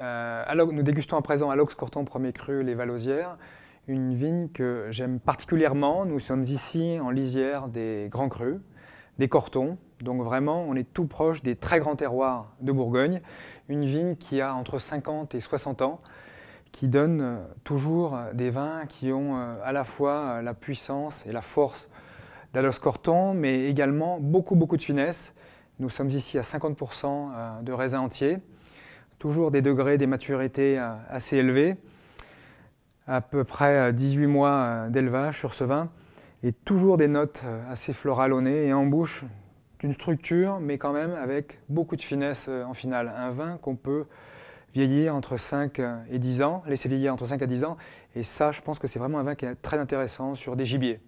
Euh, Alors nous dégustons à présent à Corton Premier Cru les Valosières, une vigne que j'aime particulièrement. Nous sommes ici en lisière des Grands Crus, des Cortons, donc vraiment on est tout proche des très grands terroirs de Bourgogne. Une vigne qui a entre 50 et 60 ans, qui donne euh, toujours des vins qui ont euh, à la fois la puissance et la force d'Alos Corton, mais également beaucoup beaucoup de finesse. Nous sommes ici à 50% de raisin entier toujours des degrés, des maturités euh, assez élevés, à peu près 18 euh, mois euh, d'élevage sur ce vin, et toujours des notes assez florales au nez et en bouche, d'une structure, mais quand même avec beaucoup de finesse en finale. Un vin qu'on peut vieillir entre 5 et 10 ans, laisser vieillir entre 5 et 10 ans, et ça, je pense que c'est vraiment un vin qui est très intéressant sur des gibiers.